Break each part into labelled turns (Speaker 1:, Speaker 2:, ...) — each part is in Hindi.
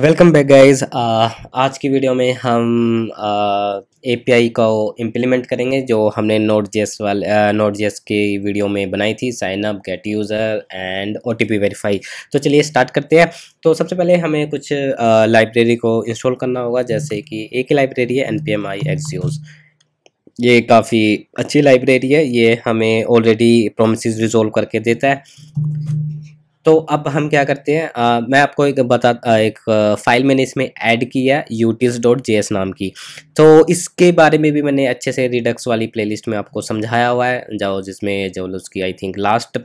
Speaker 1: वेलकम बैक गाइज आज की वीडियो में हम ए पी आई को इम्प्लीमेंट करेंगे जो हमने नोट जी एस वाले नोट जी एस की वीडियो में बनाई थी sign up get user and O T P verify तो चलिए स्टार्ट करते हैं तो सबसे पहले हमें कुछ लाइब्रेरी uh, को इंस्टॉल करना होगा जैसे कि एक ही लाइब्रेरी है N P M I use ये काफ़ी अच्छी लाइब्रेरी है ये हमें ऑलरेडी प्रोमिस रिजोल्व करके देता है तो अब हम क्या करते हैं आ, मैं आपको एक बता एक फाइल मैंने इसमें ऐड किया यूटीज डॉट जे नाम की तो इसके बारे में भी मैंने अच्छे से रिडक्स वाली प्लेलिस्ट में आपको समझाया हुआ है जाओ जिसमें जो उसकी आई थिंक लास्ट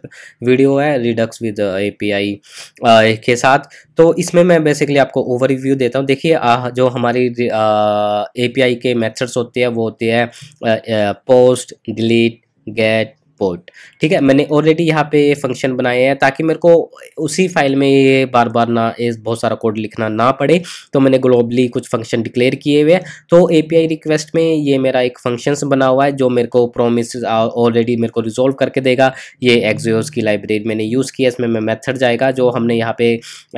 Speaker 1: वीडियो है रिडक्स विद ए के साथ तो इसमें मैं बेसिकली आपको ओवरव्यू देता हूँ देखिए जो हमारी ए के मेथड्स होते हैं वो होते हैं पोस्ट डिलीट गेट पोर्ट ठीक है मैंने ऑलरेडी यहाँ पे फंक्शन बनाए हैं ताकि मेरे को उसी फाइल में ये बार बार ना बहुत सारा कोड लिखना ना पड़े तो मैंने ग्लोबली कुछ फंक्शन डिक्लेयर किए हुए हैं तो एपीआई रिक्वेस्ट में ये मेरा एक फंक्शन बना हुआ है जो मेरे को प्रोमिस ऑलरेडी मेरे को रिजोल्व करके देगा ये एक्जियोस की लाइब्रेरी मैंने यूज़ किया इसमें मैं मैथड जाएगा जो हमने यहाँ पे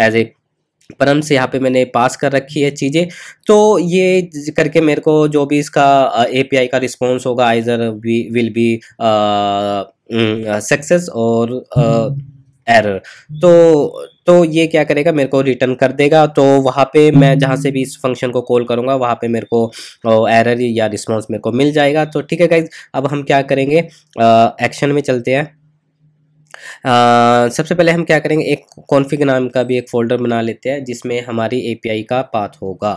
Speaker 1: एज ए परम से यहाँ पे मैंने पास कर रखी है चीज़ें तो ये करके मेरे को जो भी इसका एपीआई का रिस्पॉन्स होगा आइजर विल बी सक्सेस और एरर तो तो ये क्या करेगा मेरे को रिटर्न कर देगा तो वहाँ पे मैं जहाँ से भी इस फंक्शन को कॉल करूँगा वहाँ पे मेरे को एरर या रिस्पॉन्स मेरे को मिल जाएगा तो ठीक है गाइज अब हम क्या करेंगे एक्शन में चलते हैं सबसे पहले हम क्या करेंगे एक कॉन्फ़िग नाम का भी एक फ़ोल्डर बना लेते हैं जिसमें हमारी एपीआई का पाथ होगा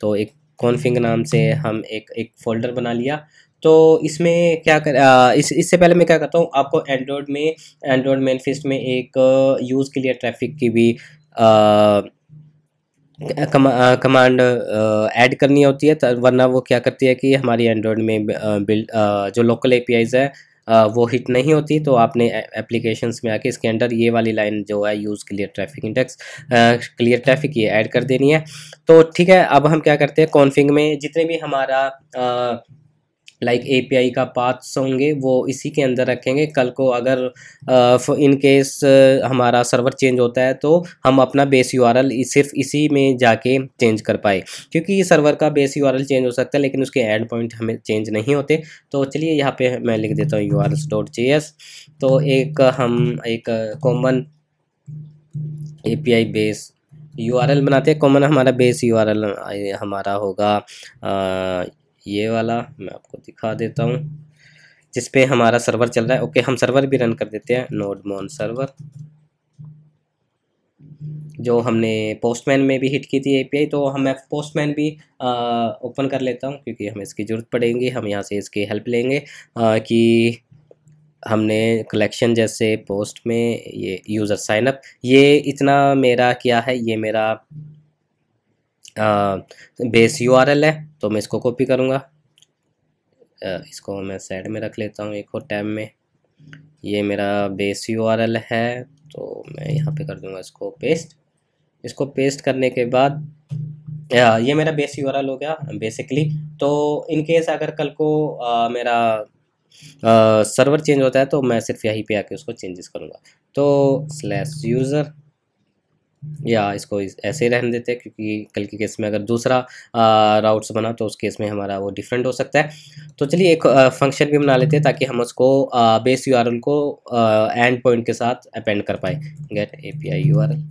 Speaker 1: तो एक कॉन्फ़िग नाम से हम एक एक फ़ोल्डर बना लिया तो इसमें क्या कर आ, इस इससे पहले मैं क्या करता हूँ आपको एंड्रॉयड में एंड्रॉयड मैनफेस्ट में एक यूज़ के लिए ट्रैफिक की भी आ, कमांड ऐड करनी होती है वरना वो क्या करती है कि हमारी एंड्रॉयड में बिल्ड जो लोकल ए है वो हिट नहीं होती तो आपने एप्लीकेशंस में आके इसके अंडर ये वाली लाइन जो है use clear traffic index clear traffic ये ऐड कर देनी है तो ठीक है अब हम क्या करते हैं कॉन्फिंग में जितने भी हमारा लाइक आई का पाथ्स होंगे वो इसी के अंदर रखेंगे कल को अगर इन केस हमारा सर्वर चेंज होता है तो हम अपना बेस यू सिर्फ इसी में जाके चेंज कर पाए क्योंकि ये सर्वर का बेस यू चेंज हो सकता है लेकिन उसके एंड पॉइंट हमें चेंज नहीं होते तो चलिए यहाँ पे मैं लिख देता हूँ यू तो एक हम एक कॉमन आई बेस यू बनाते हैं कॉमन हमारा बेस यू हमारा होगा ये वाला मैं आपको दिखा देता हूँ जिस पे हमारा सर्वर चल रहा है ओके हम सर्वर भी रन कर देते हैं नोड मॉन सर्वर जो हमने पोस्टमैन में भी हिट की थी एपीआई तो हम मैं पोस्टमैन भी ओपन कर लेता हूँ क्योंकि हमें इसकी ज़रूरत पड़ेगी हम यहाँ से इसकी हेल्प लेंगे आ, कि हमने कलेक्शन जैसे पोस्ट में ये यूज़र साइनअप ये इतना मेरा क्या है ये मेरा बेस यू आर एल है तो मैं इसको कॉपी करूँगा इसको मैं साइड में रख लेता हूँ एक और टैब में ये मेरा बेस यू आर एल है तो मैं यहाँ पे कर दूँगा इसको पेस्ट इसको पेस्ट करने के बाद ये मेरा बेस यू हो गया बेसिकली तो इन केस अगर कल को आ, मेरा आ, सर्वर चेंज होता है तो मैं सिर्फ यहीं पे आके उसको चेंजेस करूँगा तो स्लैश यूज़र या इसको इस ऐसे रहने देते हैं क्योंकि कल के केस में अगर दूसरा राउट्स बना तो उस केस में हमारा वो डिफरेंट हो सकता है तो चलिए एक फंक्शन भी बना लेते हैं ताकि हम उसको बेस यू को एंड पॉइंट के साथ अपेंड कर पाए get A P I U R L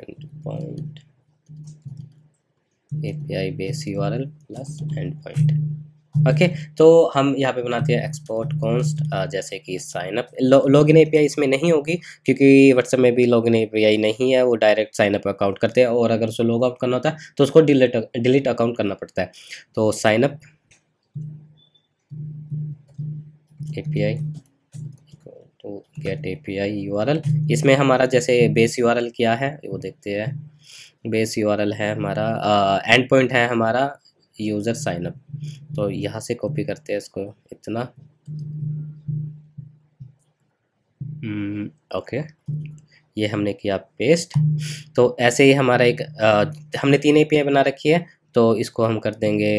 Speaker 1: endpoint A P I base U R L plus endpoint okay तो हम यहाँ पे बनाते हैं एक्सपोर्ट कॉन्स्ट जैसे कि साइनअप इन ए पी इसमें नहीं होगी क्योंकि व्हाट्सएप में भी लॉग इन ए नहीं है वो डायरेक्ट साइनअप अकाउंट करते हैं और अगर उसे लॉग आउट करना होता है तो उसको डिलीट डिलीट अकाउंट करना पड़ता है तो signup A P I to get A P I U R L इसमें हमारा जैसे बेस यू आर एल क्या है वो देखते हैं बेस यू आर एल है हमारा एंड पॉइंट है हमारा यूज़र साइनअप तो यहाँ से कॉपी करते हैं इसको इतना ओके हम्म, ये हमने किया पेस्ट तो ऐसे ही हमारा एक आ, हमने तीन ए बना रखी है तो इसको हम कर देंगे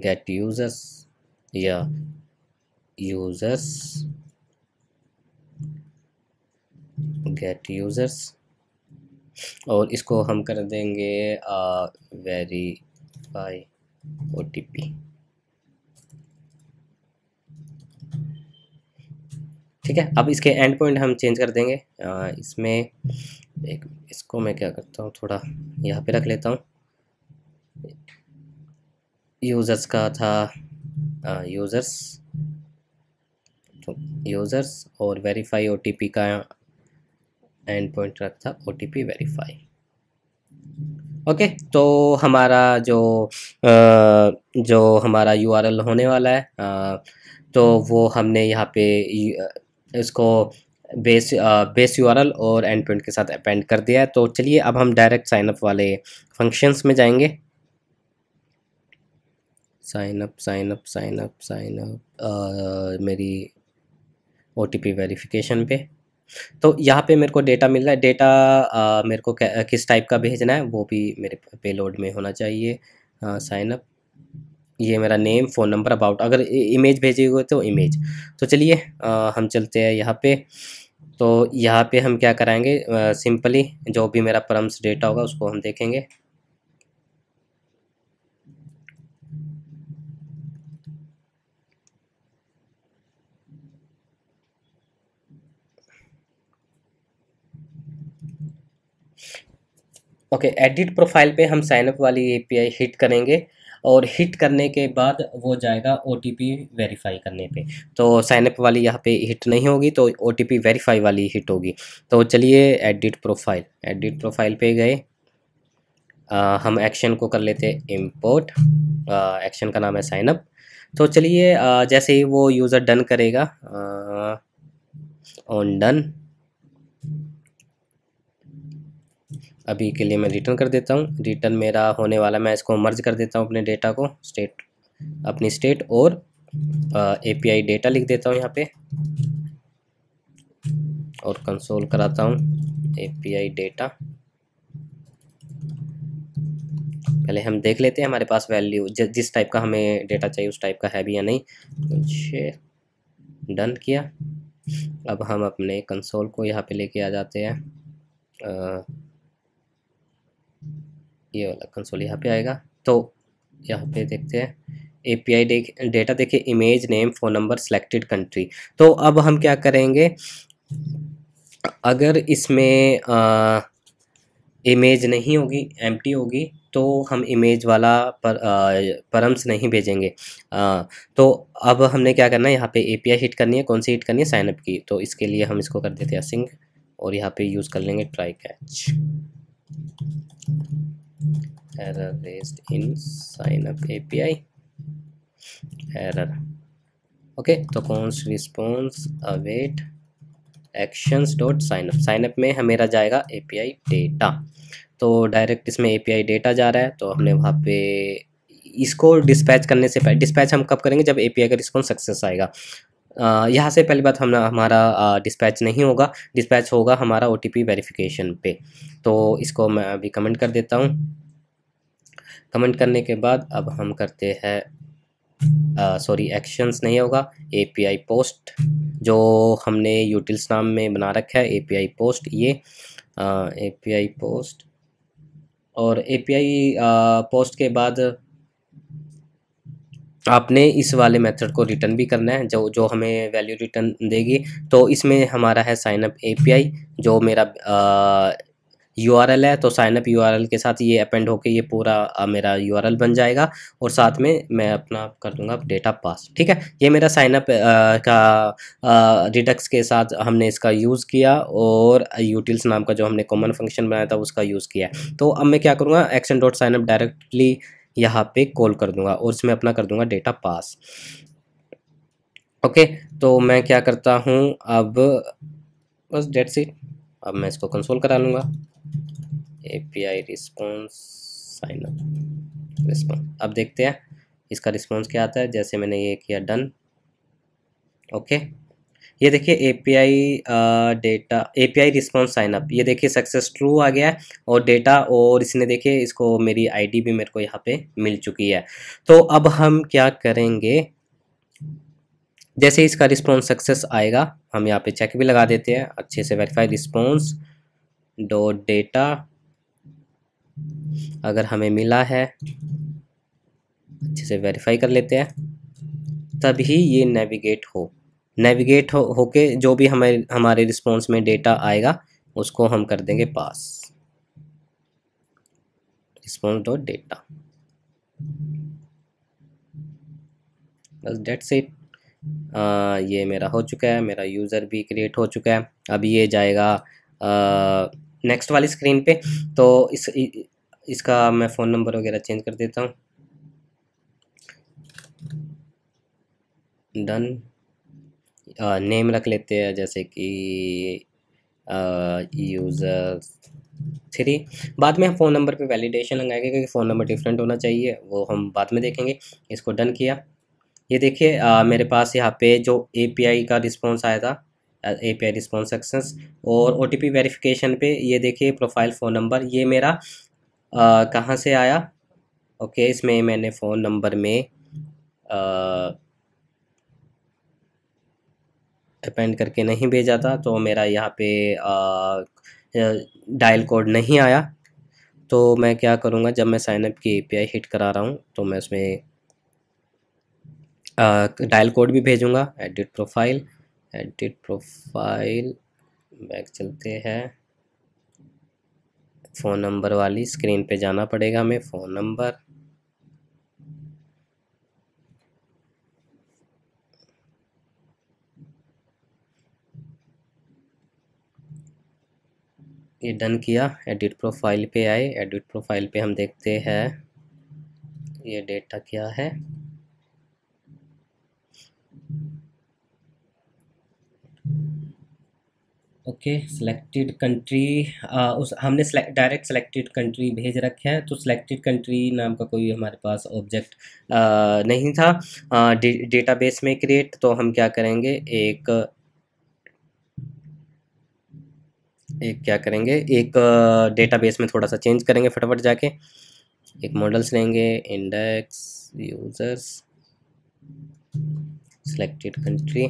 Speaker 1: गेट यूजर्स या यूजर्स गेट यूजर्स और इसको हम कर देंगे वेरीफाई ओ टी पी ठीक है अब इसके एंड पॉइंट हम चेंज कर देंगे आ, इसमें एक इसको मैं क्या करता हूँ थोड़ा यहाँ पे रख लेता हूँ यूज़र्स का था यूज़र्स तो यूज़र्स और वेरीफाई ओ का एंड पॉइंट रखा था O T P verify okay तो हमारा जो आ, जो हमारा यू आर एल होने वाला है आ, तो वो हमने यहाँ पे इसको बेस आ, बेस यू आर एल और एंड पॉइंट के साथ अपेंड कर दिया है तो चलिए अब हम डायरेक्ट साइनअप वाले फंक्शंस में जाएंगे साइनअप साइनअप साइनअप साइनअप मेरी ओ टी पी वेरीफिकेशन पे तो यहाँ पे मेरे को डेटा मिल रहा है डेटा मेरे को किस टाइप का भेजना है वो भी मेरे पेलोड में होना चाहिए साइन अप ये मेरा नेम फ़ोन नंबर अबाउट अगर इमेज भेजे हुए तो इमेज तो चलिए हम चलते हैं यहाँ पे तो यहाँ पे हम क्या कराएंगे सिंपली जो भी मेरा परम्स डेटा होगा उसको हम देखेंगे ओके एडिट प्रोफाइल पे हम साइनअप वाली एपीआई हिट करेंगे और हिट करने के बाद वो जाएगा ओ टी पी वेरीफाई करने पे तो साइनअप वाली यहाँ पे हिट नहीं होगी तो ओ टी पी वेरीफाई वाली हिट होगी तो चलिए एडिट प्रोफाइल एडिट प्रोफाइल पे गए आ, हम एक्शन को कर लेते इम्पोर्ट एक्शन का नाम है साइनअप तो चलिए जैसे ही वो यूज़र डन करेगा ऑन डन अभी के लिए मैं रिटर्न कर देता हूँ रिटर्न मेरा होने वाला मैं इसको मर्ज कर देता हूँ अपने डेटा को स्टेट अपनी स्टेट और ए पी डेटा लिख देता हूँ यहाँ पे और कंसोल कराता हूँ ए पी डेटा पहले हम देख लेते हैं हमारे पास वैल्यू जिस टाइप का हमें डेटा चाहिए उस टाइप का है भी या नहीं कुछ डन किया अब हम अपने कंसोल को यहाँ पे लेके आ जाते हैं ये वाला कंसोल यहाँ पे आएगा हम्म। तो यहाँ पे देखते हैं ए पी आई डेटा देखिए image name phone number selected country तो अब हम क्या करेंगे अगर इसमें इमेज नहीं होगी एम होगी तो हम इमेज वाला पर परम्स नहीं भेजेंगे आ, तो अब हमने क्या करना है यहाँ पे एपीआई हिट करनी है कौन सी हिट करनी है साइनअप की तो इसके लिए हम इसको कर देते हैं सिंह और यहाँ पे यूज़ कर लेंगे try catch error raised in sign up api error okay तो const response await actions dot sign up sign up mein hamera jayega api data तो डायरेक्ट इसमें एपीआई डेटा जा रहा है तो हमने वहाँ पे इसको डिस्पैच करने से पहले डिस्पैच हम कब करेंगे जब एपीआई का रिस्पॉन्स सक्सेस आएगा यहाँ से पहली बात हम हमारा डिस्पैच नहीं होगा डिस्पैच होगा हमारा ओटीपी वेरिफिकेशन पे तो इसको मैं अभी कमेंट कर देता हूँ कमेंट करने के बाद अब हम करते हैं सॉरी एक्शंस नहीं होगा एपीआई पोस्ट जो हमने यूटिल्स नाम में बना रखा है एपीआई पोस्ट ये एपीआई पोस्ट और एपीआई पोस्ट के बाद आपने इस वाले मेथड को रिटर्न भी करना है जो जो हमें वैल्यू रिटर्न देगी तो इसमें हमारा है साइनअप एपीआई जो मेरा आ, यू है तो साइनअप यू के साथ ये अपेंड होके ये पूरा मेरा यू बन जाएगा और साथ में मैं अपना कर दूंगा डेटा पास ठीक है ये मेरा साइनअप का डिटक्स के साथ हमने इसका यूज़ किया और यूटिल्स नाम का जो हमने कॉमन फंक्शन बनाया था उसका यूज़ किया तो अब मैं क्या करूँगा एक्शन डॉट साइनअप डायरेक्टली यहाँ पे कॉल कर दूंगा और इसमें अपना कर दूंगा डेटा पास ओके तो मैं क्या करता हूँ अब बस डेट सीट अब मैं इसको कंसोल करा लूँगा API response sign up response अब देखते हैं इसका रिस्पांस क्या आता है जैसे मैंने ये किया डन ओके ये देखिए API data API response sign up ये देखिए सक्सेस ट्रू आ गया है और डेटा और इसने देखिए इसको मेरी आईडी भी मेरे को यहाँ पे मिल चुकी है तो अब हम क्या करेंगे जैसे इसका रिस्पॉन्स सक्सेस आएगा हम यहाँ पे चेक भी लगा देते हैं अच्छे से वेरीफाई रिस्पॉन्स डॉट डेटा अगर हमें मिला है अच्छे से वेरीफाई कर लेते हैं तभी ये नेविगेट हो नेविगेट हो होके जो भी हमें हमारे रिस्पॉन्स में डेटा आएगा उसको हम कर देंगे पास रिस्पॉन्स डॉट डेटा बस डेट्स इट ये मेरा हो चुका है मेरा यूज़र भी क्रिएट हो चुका है अब ये जाएगा नेक्स्ट वाली स्क्रीन पे तो इस इसका मैं फ़ोन नंबर वगैरह चेंज कर देता हूँ डन नेम रख लेते हैं जैसे कि यूज़र थ्री बाद में हम फ़ोन नंबर पे वैलिडेशन लगाएंगे क्योंकि फ़ोन नंबर डिफरेंट होना चाहिए वो हम बाद में देखेंगे इसको डन किया ये देखिए मेरे पास यहाँ पे जो एपीआई का रिस्पॉन्स आया था A P I response actions और ओ टी पी वेरीफिकेशन पर ये देखिए प्रोफाइल फ़ोन नंबर ये मेरा कहाँ से आया ओके इसमें मैंने फ़ोन नंबर में अपेंड करके नहीं भेजा था तो मेरा यहाँ पे डायल कोड नहीं आया तो मैं क्या करूँगा जब मैं साइनअप की एपीआई हिट करा रहा हूँ तो मैं उसमें डायल कोड भी भेजूँगा edit profile edit profile back चलते हैं फ़ोन नंबर वाली स्क्रीन पे जाना पड़ेगा हमें फ़ोन नंबर ये डन किया एडिट प्रोफाइल पे आए एडिट प्रोफाइल पे हम देखते हैं ये डेटा क्या है ओके सिलेक्टेड कंट्री उस हमने डायरेक्ट सिलेक्टेड कंट्री भेज रखे हैं तो सिलेक्टेड कंट्री नाम का कोई हमारे पास ऑब्जेक्ट नहीं था डेटाबेस बेस में क्रिएट तो हम क्या करेंगे एक एक क्या करेंगे एक डेटाबेस में थोड़ा सा चेंज करेंगे फटाफट जाके एक मॉडल्स लेंगे index users selected country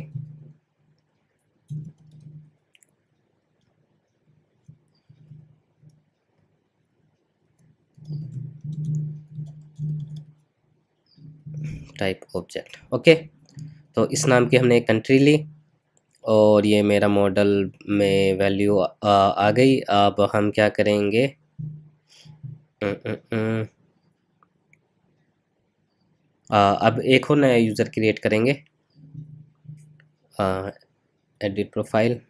Speaker 1: type object okay तो इस नाम की हमने एक कंट्री ली और ये मेरा मॉडल में वैल्यू आ, आ गई अब हम क्या करेंगे हम्म, हम्म, हम्म। आ, अब एक और नया यूज़र क्रिएट करेंगे एडिट प्रोफाइल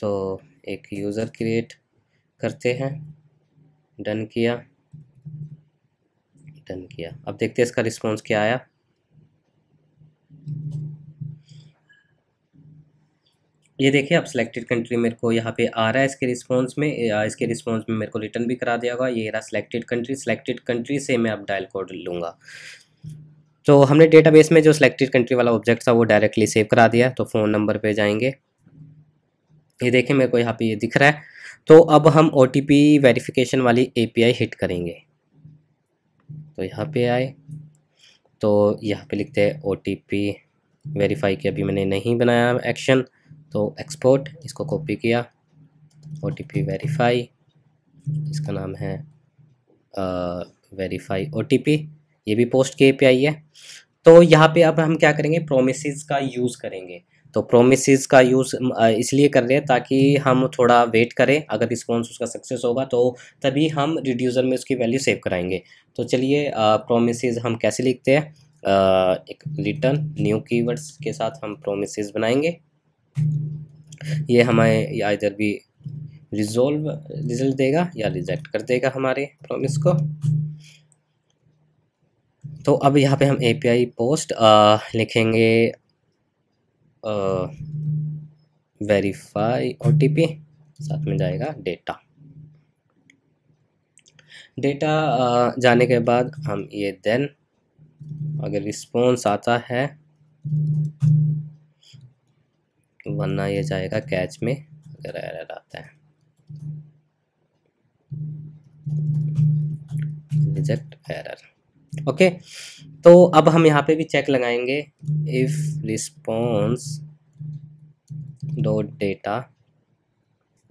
Speaker 1: तो एक यूज़र क्रिएट करते हैं डन किया रिटर्न किया अब देखते हैं इसका रिस्पॉन्स क्या आया ये देखिए अब सिलेक्टेड कंट्री मेरे को यहाँ पे आ रहा है इसके रिस्पांस में इसके रिस्पांस में मेरे को रिटर्न भी करा दिया होगा ये रहा सिलेक्टेड कंट्री सिलेक्टेड कंट्री से मैं अब डायल कोड लूँगा तो हमने डेटाबेस में जो सिलेक्टेड कंट्री वाला ऑब्जेक्ट था वो डायरेक्टली सेव करा दिया तो फ़ोन नंबर पर जाएंगे ये देखें मेरे को यहाँ पर ये दिख रहा है तो अब हम ओ टी वेरिफिकेशन वाली ए हिट करेंगे तो यहाँ पे आए तो यहाँ पे लिखते हैं ओ टी पी वेरीफाई किया अभी मैंने नहीं बनाया एक्शन तो एक्सपोर्ट इसको कॉपी किया ओ टी पी वेरीफाई इसका नाम है वेरीफाई ओ टी पी ये भी पोस्ट के ए पी आई है तो यहाँ पे अब हम क्या करेंगे प्रोमिस का यूज़ करेंगे तो प्रोमिसज का यूज़ इसलिए कर रहे हैं ताकि हम थोड़ा वेट करें अगर रिस्पॉन्स उसका सक्सेस होगा तो तभी हम रिड्यूज़र में उसकी वैल्यू सेव कराएंगे तो चलिए प्रोमिसज हम कैसे लिखते हैं एक रिटर्न न्यू कीवर्ड्स के साथ हम प्रोमिस बनाएंगे ये हमारे या इधर भी रिजोल्व रिजल्ट देगा या रिजेक्ट कर देगा हमारे प्रोमिस को तो अब यहाँ पे हम एपीआई पोस्ट लिखेंगे वेरीफाई ओ साथ में जाएगा डेटा डेटा जाने के बाद हम ये देन अगर रिस्पॉन्स आता है वरना ये जाएगा कैच में अगर एरर आता है रिजेक्ट एरर ओके तो अब हम यहाँ पे भी चेक लगाएंगे इफ रिस्पॉन्स डॉट डेटा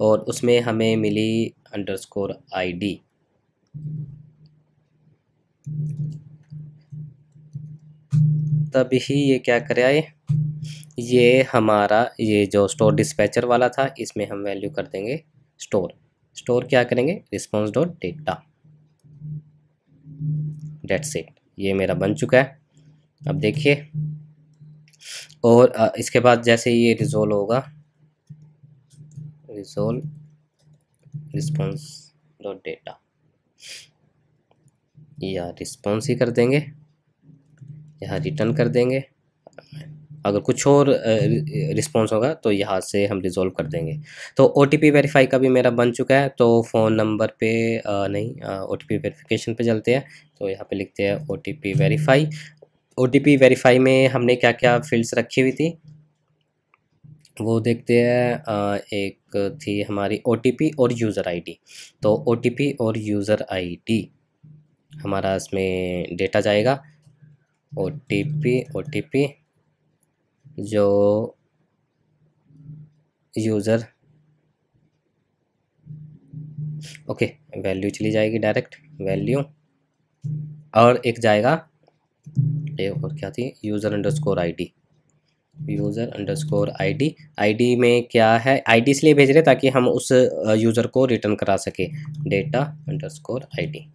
Speaker 1: और उसमें हमें मिली अंडरस्कोर आईडी तभी ये क्या कर आए ये हमारा ये जो स्टोर डिस्पैचर वाला था इसमें हम वैल्यू कर देंगे स्टोर स्टोर क्या करेंगे response dot data that's ये मेरा बन चुका है अब देखिए और इसके बाद जैसे ये रिजोल्व होगा रिजोल्व रिस्पॉन्स डॉट डेटा या रिस्पॉन्स ही कर देंगे यहाँ रिटर्न कर देंगे अगर कुछ और रिस्पॉन्स होगा तो यहाँ से हम रिजोल्व कर देंगे तो ओ टी पी वेरीफाई का भी मेरा बन चुका है तो फ़ोन नंबर पे आ, नहीं ओ टी पी वेरीफिकेशन पर चलते हैं तो यहाँ पे लिखते हैं O T P verify O T P verify में हमने क्या क्या फील्ड्स रखी हुई थी वो देखते हैं एक थी हमारी ओ टी पी और यूज़र आई डी तो ओ टी पी और यूज़र आई डी हमारा इसमें डेटा जाएगा O T P O T P जो यूज़र ओके वैल्यू चली जाएगी डायरेक्ट वैल्यू और एक जाएगा ये और क्या थी user underscore I user underscore I ID में क्या है आईडी इसलिए भेज रहे ताकि हम उस यूज़र को रिटर्न करा सके डेटा अंडर स्कोर आई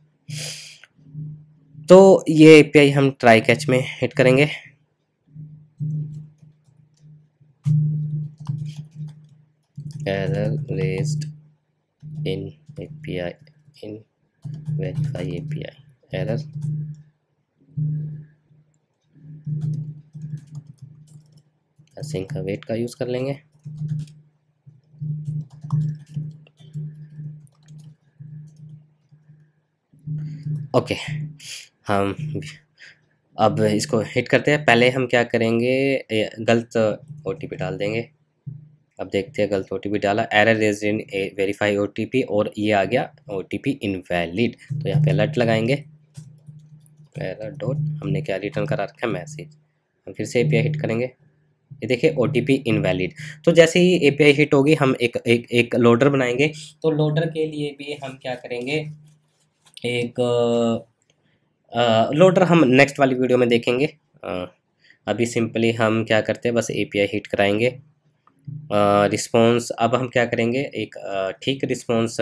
Speaker 1: तो ये एपीआई हम ट्राई कैच में हिट करेंगे error raised in API in verify API error async await wait का यूज कर लेंगे ओके हम अब इसको हिट करते हैं पहले हम क्या करेंगे गलत ओ डाल देंगे अब देखते हैं गलत ओ भी डाला error raise in a verify O और ये आ गया ओ टी पी इनवैलिड तो यहाँ पे अलर्ट लगाएंगे एरर डॉट हमने क्या रिटर्न करा रखा है मैसेज हम फिर से ए हिट करेंगे ये देखिए ओ टी पी इनवैलिड तो जैसे ही ए पी आई हिट होगी हम एक एक एक लोडर बनाएंगे तो लोडर के लिए भी हम क्या करेंगे एक लोडर हम नेक्स्ट वाली वीडियो में देखेंगे आ, अभी सिंपली हम क्या करते हैं बस ए पी आई हिट कराएंगे रिस्पॉन्स अब हम क्या करेंगे एक ठीक रिस्पॉन्स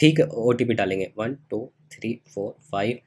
Speaker 1: ठीक ओ डालेंगे one two three four five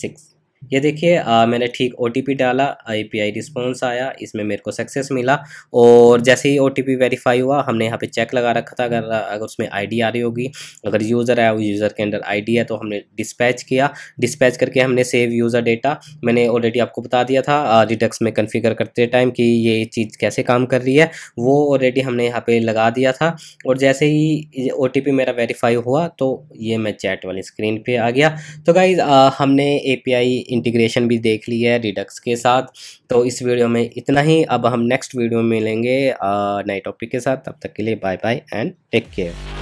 Speaker 1: six ये देखिए मैंने ठीक ओ डाला आई पी आई रिस्पॉन्स आया इसमें मेरे को सक्सेस मिला और जैसे ही ओ वेरीफाई हुआ हमने यहाँ पे चेक लगा रखा था अगर अगर उसमें आईडी आ रही होगी अगर यूज़र है वो यूज़र के अंदर आईडी है तो हमने डिस्पैच किया डिस्पैच करके हमने सेव यूज़र डेटा मैंने ऑलरेडी आपको बता दिया था रिडक्स में कन्फिगर करते टाइम कि ये चीज़ कैसे काम कर रही है वो ऑलरेडी हमने यहाँ पर लगा दिया था और जैसे ही ओ मेरा वेरीफाई हुआ तो ये मैं चैट वाली स्क्रीन पर आ गया तो गाइज हमने ए इंटीग्रेशन भी देख ली है रिडक्स के साथ तो इस वीडियो में इतना ही अब हम नेक्स्ट वीडियो में मिलेंगे नए टॉपिक के साथ तब तक के लिए bye bye and take care